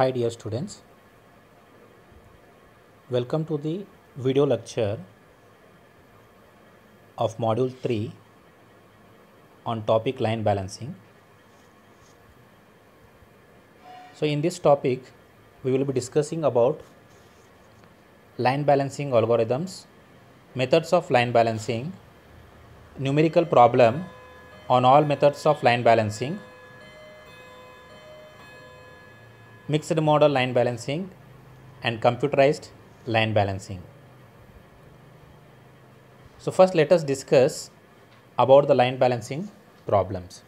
Hi dear students, welcome to the video lecture of module 3 on topic line balancing. So in this topic we will be discussing about line balancing algorithms, methods of line balancing, numerical problem on all methods of line balancing mixed model line balancing and computerized line balancing. So, first let us discuss about the line balancing problems.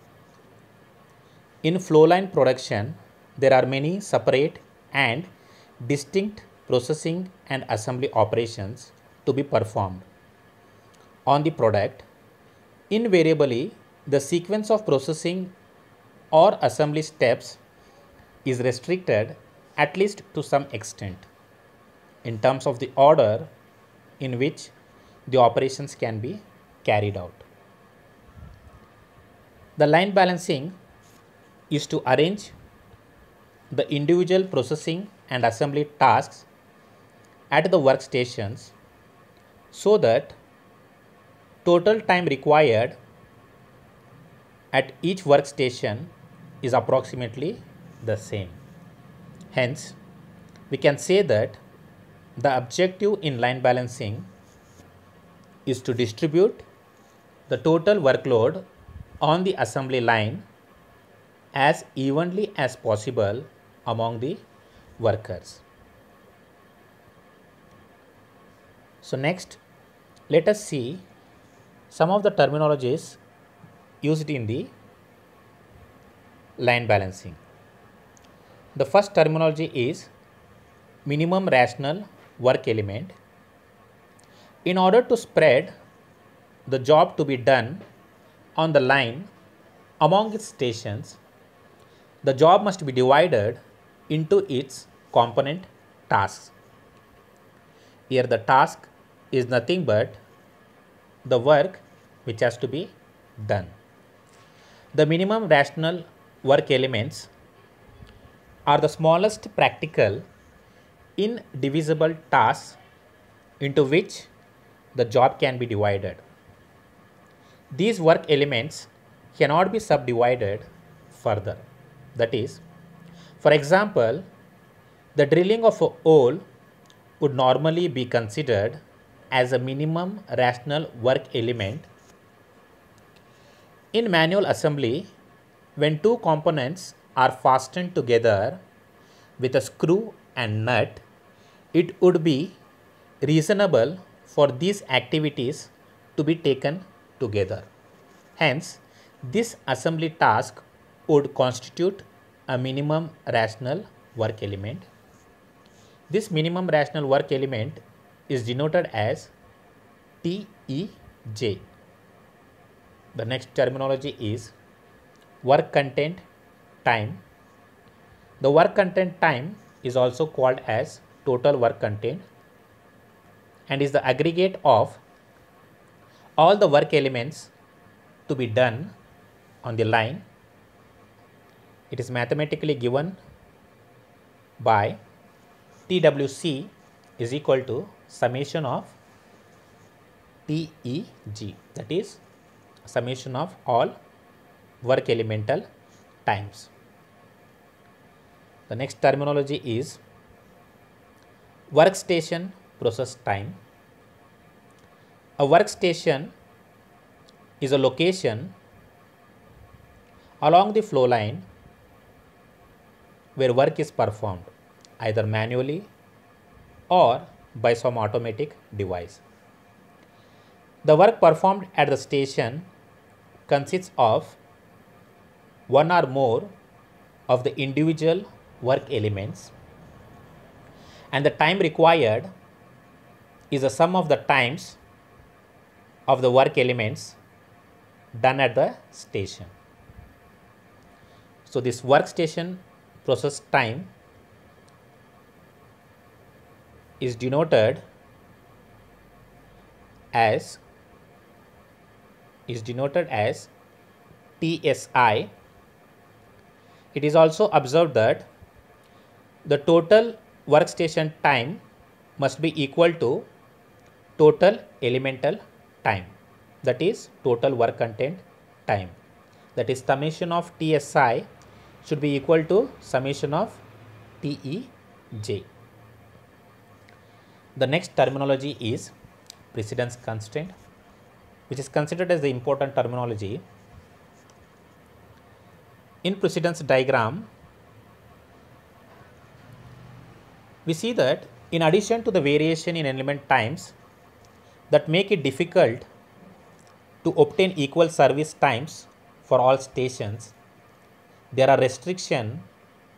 In flow line production, there are many separate and distinct processing and assembly operations to be performed on the product. Invariably, the sequence of processing or assembly steps is restricted at least to some extent in terms of the order in which the operations can be carried out. The line balancing is to arrange the individual processing and assembly tasks at the workstations so that total time required at each workstation is approximately the same. Hence, we can say that the objective in line balancing is to distribute the total workload on the assembly line as evenly as possible among the workers. So next, let us see some of the terminologies used in the line balancing. The first terminology is minimum rational work element. In order to spread the job to be done on the line among its stations, the job must be divided into its component tasks. Here the task is nothing but the work which has to be done. The minimum rational work elements are the smallest practical indivisible tasks into which the job can be divided. These work elements cannot be subdivided further. That is, for example, the drilling of a hole would normally be considered as a minimum rational work element. In manual assembly, when two components are fastened together with a screw and nut, it would be reasonable for these activities to be taken together. Hence, this assembly task would constitute a minimum rational work element. This minimum rational work element is denoted as TEJ. The next terminology is work content time. The work content time is also called as total work content and is the aggregate of all the work elements to be done on the line. It is mathematically given by TWC is equal to summation of TEG that is summation of all work elemental times. The next terminology is workstation process time. A workstation is a location along the flow line where work is performed either manually or by some automatic device. The work performed at the station consists of one or more of the individual work elements and the time required is the sum of the times of the work elements done at the station. So, this workstation process time is denoted as is denoted as TSI. It is also observed that the total workstation time must be equal to total elemental time that is total work content time that is summation of TSI should be equal to summation of TEJ. The next terminology is precedence constraint which is considered as the important terminology. In precedence diagram we see that in addition to the variation in element times that make it difficult to obtain equal service times for all stations, there are restrictions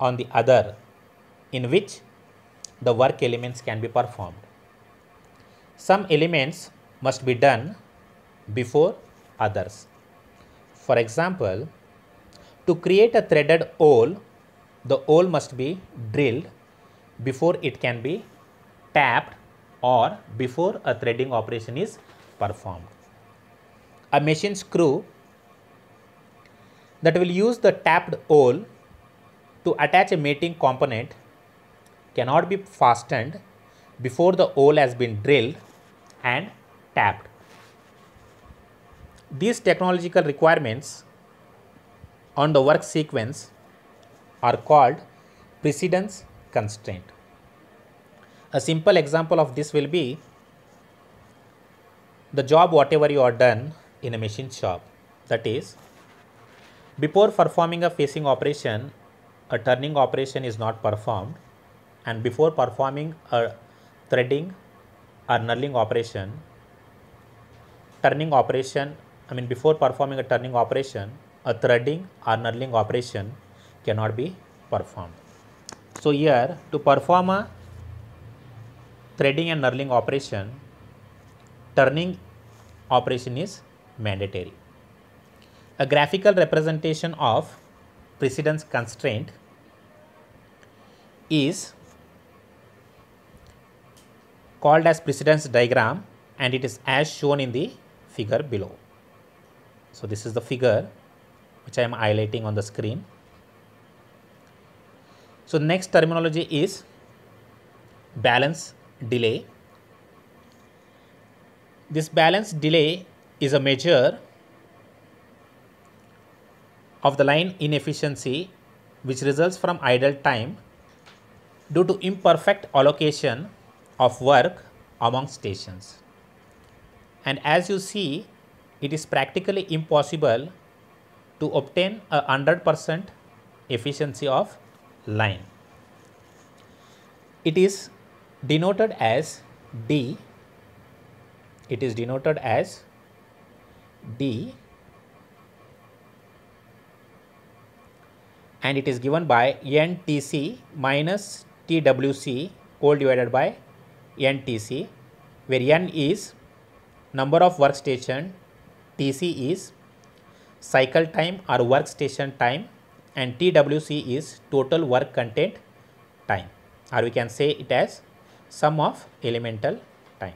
on the other in which the work elements can be performed. Some elements must be done before others. For example, to create a threaded hole, the hole must be drilled before it can be tapped or before a threading operation is performed. A machine screw that will use the tapped hole to attach a mating component cannot be fastened before the hole has been drilled and tapped. These technological requirements on the work sequence are called precedence constraint. A simple example of this will be the job whatever you are done in a machine shop that is before performing a facing operation a turning operation is not performed and before performing a threading or knurling operation turning operation I mean before performing a turning operation a threading or knurling operation cannot be performed. So here to perform a threading and knurling operation, turning operation is mandatory. A graphical representation of precedence constraint is called as precedence diagram and it is as shown in the figure below. So, this is the figure which I am highlighting on the screen. So, next terminology is balance delay. This balance delay is a measure of the line inefficiency which results from idle time due to imperfect allocation of work among stations. And as you see, it is practically impossible to obtain a 100 percent efficiency of line. It is denoted as D, it is denoted as D and it is given by NTC minus TWC all divided by NTC where N is number of workstation, TC is cycle time or workstation time and TWC is total work content time or we can say it as sum of elemental time.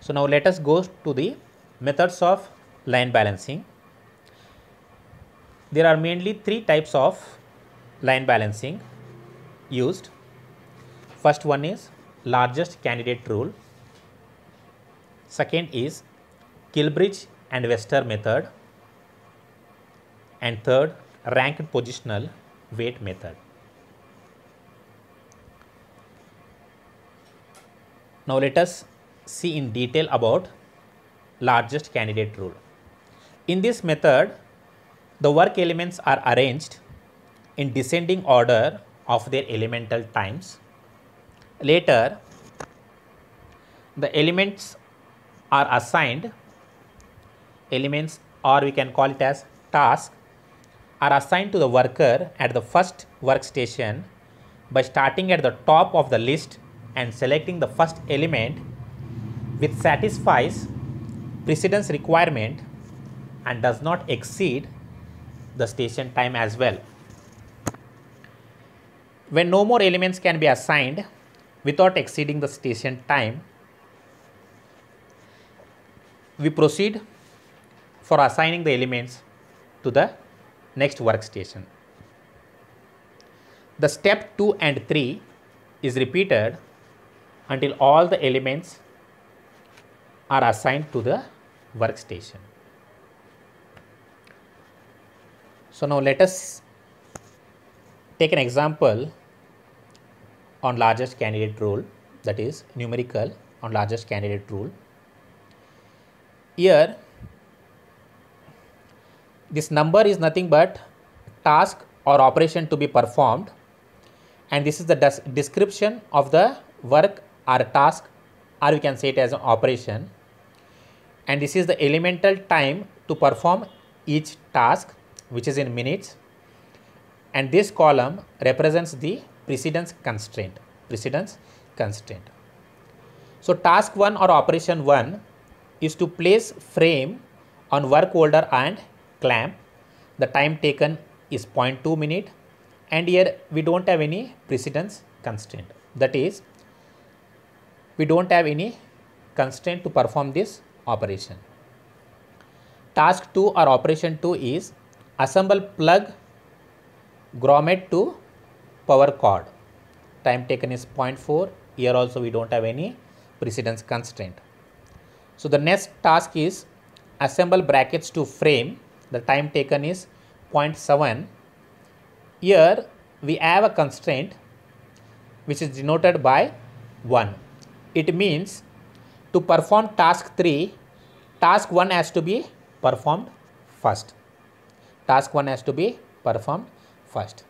So, now let us go to the methods of line balancing. There are mainly three types of line balancing used. First one is largest candidate rule. Second is Kilbridge and Wester method and third rank and positional weight method. Now let us see in detail about largest candidate rule. In this method, the work elements are arranged in descending order of their elemental times. Later, the elements are assigned elements or we can call it as task are assigned to the worker at the first workstation by starting at the top of the list and selecting the first element which satisfies precedence requirement and does not exceed the station time as well. When no more elements can be assigned without exceeding the station time, we proceed for assigning the elements to the next workstation. The step 2 and 3 is repeated until all the elements are assigned to the workstation. So now let us take an example on largest candidate rule that is numerical on largest candidate rule. Here this number is nothing but task or operation to be performed and this is the description of the work or task or we can say it as an operation and this is the elemental time to perform each task which is in minutes and this column represents the precedence constraint precedence constraint so task 1 or operation 1 is to place frame on work holder and clamp the time taken is 0.2 minute and here we don't have any precedence constraint that is we don't have any constraint to perform this operation. Task 2 or operation 2 is assemble plug grommet to power cord time taken is 0.4 here also we don't have any precedence constraint. So, the next task is assemble brackets to frame the time taken is 0.7. Here we have a constraint which is denoted by 1. It means to perform task 3, task 1 has to be performed first. Task 1 has to be performed first.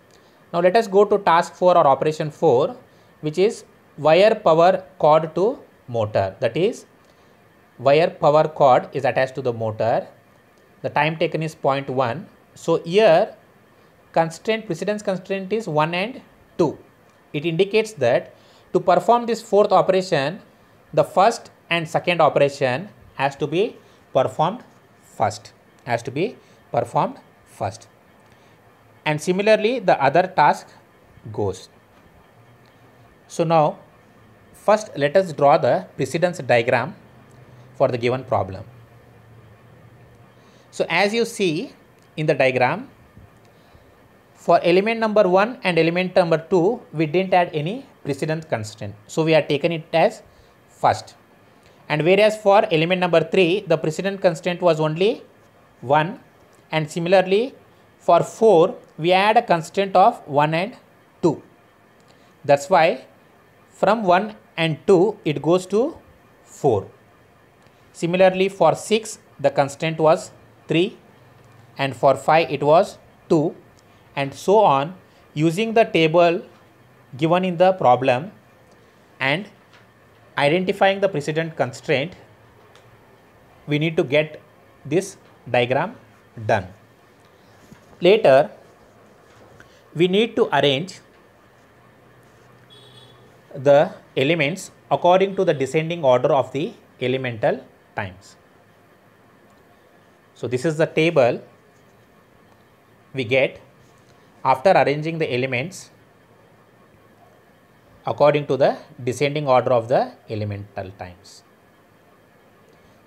Now let us go to task 4 or operation 4 which is wire power cord to motor that is wire power cord is attached to the motor the time taken is 0.1. So, here constraint precedence constraint is 1 and 2. It indicates that to perform this fourth operation, the first and second operation has to be performed first, has to be performed first. And similarly, the other task goes. So now, first let us draw the precedence diagram for the given problem. So, as you see in the diagram, for element number 1 and element number 2, we didn't add any precedent constraint. So, we are taken it as first. And whereas for element number 3, the precedent constraint was only 1 and similarly for 4, we add a constraint of 1 and 2. That's why from 1 and 2, it goes to 4. Similarly, for 6, the constraint was 3 and for 5 it was 2 and so on using the table given in the problem and identifying the precedent constraint we need to get this diagram done. Later we need to arrange the elements according to the descending order of the elemental times. So, this is the table we get after arranging the elements according to the descending order of the elemental times.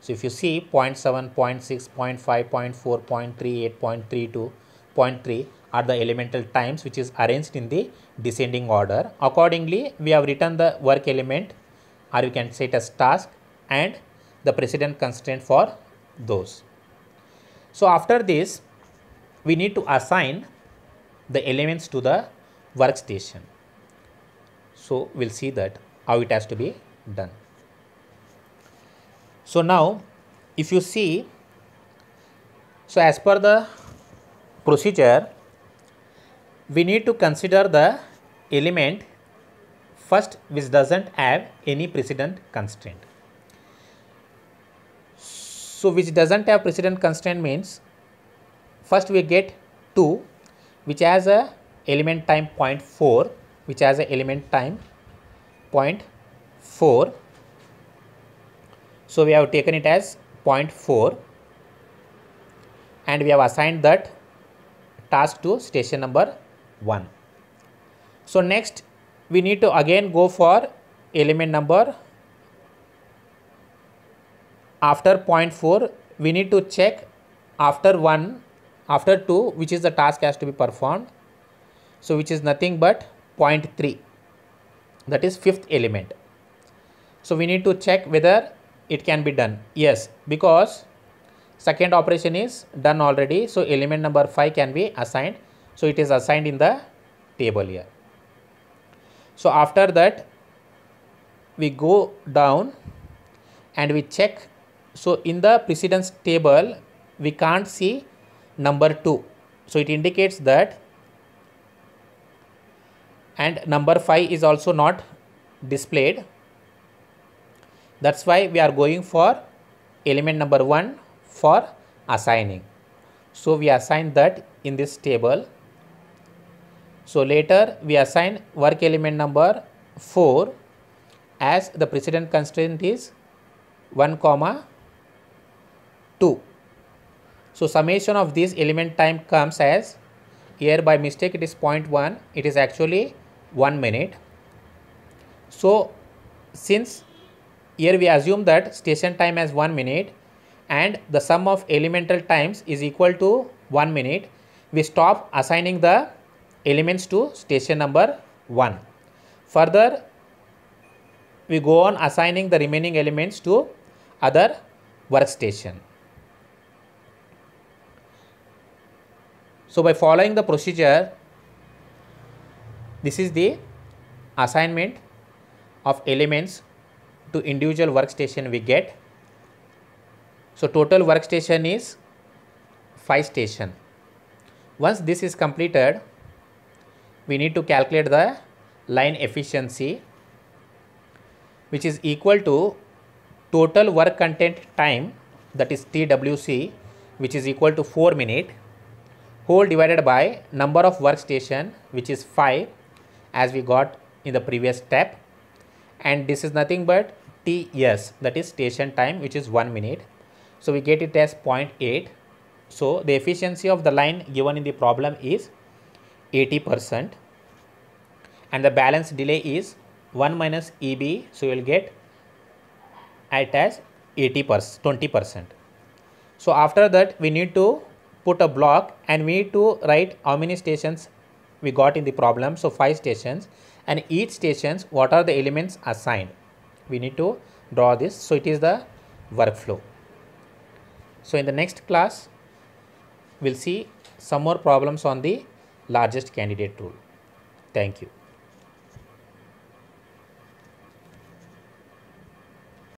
So, if you see 0 0.7, 0 0.6, 0 0.5, 0.4, 0.38, 0.32, 0.3 are the elemental times which is arranged in the descending order. Accordingly, we have written the work element or you can say it as task and the precedent constraint for those. So, after this we need to assign the elements to the workstation. So, we will see that how it has to be done. So, now if you see, so as per the procedure, we need to consider the element first which does not have any precedent constraint. So, which does not have precedent constraint means first we get 2 which has a element time 0.4 which has a element time 0.4. So, we have taken it as 0.4 and we have assigned that task to station number 1. So, next we need to again go for element number after point 4 we need to check after 1 after 2 which is the task has to be performed so which is nothing but point 3 that is fifth element so we need to check whether it can be done yes because second operation is done already so element number 5 can be assigned so it is assigned in the table here so after that we go down and we check so in the precedence table, we can't see number 2. So it indicates that and number 5 is also not displayed. That's why we are going for element number 1 for assigning. So we assign that in this table. So later we assign work element number 4 as the precedent constraint is 1 comma 2. So summation of this element time comes as here by mistake it is 0.1 it is actually 1 minute. So since here we assume that station time as 1 minute and the sum of elemental times is equal to 1 minute we stop assigning the elements to station number 1. Further we go on assigning the remaining elements to other workstation. So, by following the procedure, this is the assignment of elements to individual workstation we get. So, total workstation is 5 station. Once this is completed, we need to calculate the line efficiency which is equal to total work content time that is TWC which is equal to 4 minute whole divided by number of workstation which is 5 as we got in the previous step and this is nothing but TS that is station time which is 1 minute. So we get it as 0.8. So the efficiency of the line given in the problem is 80 percent and the balance delay is 1 minus EB so you will get it as 80 percent 20 percent. So after that we need to put a block and we need to write how many stations we got in the problem. So, 5 stations and each stations what are the elements assigned. We need to draw this. So, it is the workflow. So, in the next class, we will see some more problems on the largest candidate rule. Thank you.